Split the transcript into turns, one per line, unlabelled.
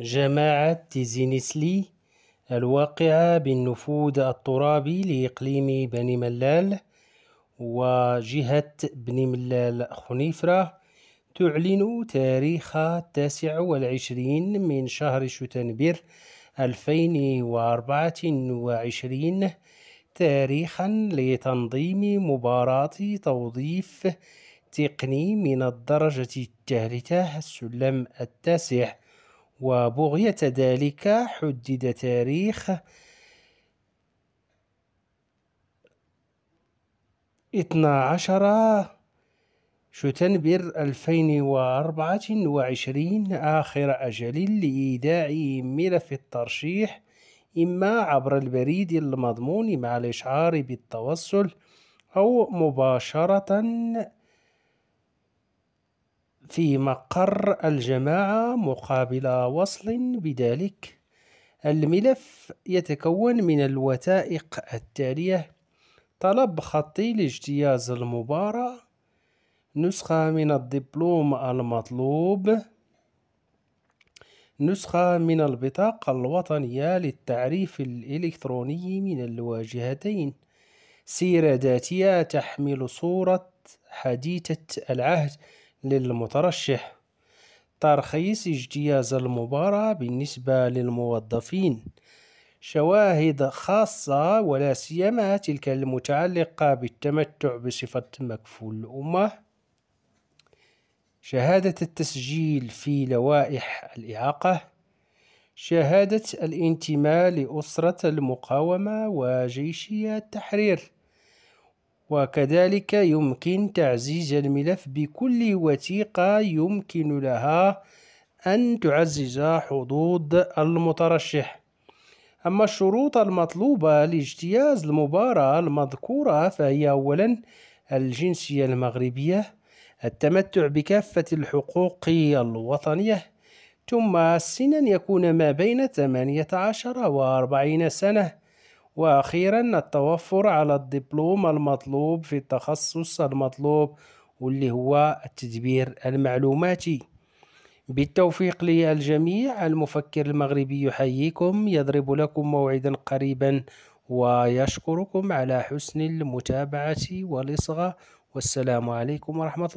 جماعة تيزينيسلي الواقعة بالنفوذ الترابي لإقليم بني ملال وجهة بني ملال خنيفرة تعلن تاريخ التاسع والعشرين من شهر شتنبر 2024 تاريخا لتنظيم مباراة توظيف تقني من الدرجة الثالثة السلم التاسع وبغية ذلك حدد تاريخ 12 شتنبر 2024 آخر أجل لإيداع ملف الترشيح إما عبر البريد المضمون مع الإشعار بالتوصل أو مباشرة في مقر الجماعة مقابل وصل بذلك الملف يتكون من الوثائق التالية طلب خطي لاجتياز المباراة نسخة من الدبلوم المطلوب نسخة من البطاقة الوطنية للتعريف الإلكتروني من الواجهتين سيرة ذاتية تحمل صورة حديثة العهد للمترشح ترخيص اجتياز المباراة بالنسبة للموظفين شواهد خاصة ولا سيما تلك المتعلقة بالتمتع بصفة مكفول الأمة شهادة التسجيل في لوائح الإعاقة شهادة الانتماء لأسرة المقاومة وجيشية التحرير وكذلك يمكن تعزيز الملف بكل وثيقة يمكن لها أن تعزز حظوظ المترشح أما الشروط المطلوبة لاجتياز المباراة المذكورة فهي أولا الجنسية المغربية التمتع بكافة الحقوق الوطنية ثم السن أن يكون ما بين 18 و 40 سنة وأخيرا التوفر على الدبلوم المطلوب في التخصص المطلوب واللي هو التدبير المعلوماتي بالتوفيق للجميع المفكر المغربي يحييكم يضرب لكم موعدا قريبا ويشكركم على حسن المتابعة والإصغاء والسلام عليكم ورحمة الله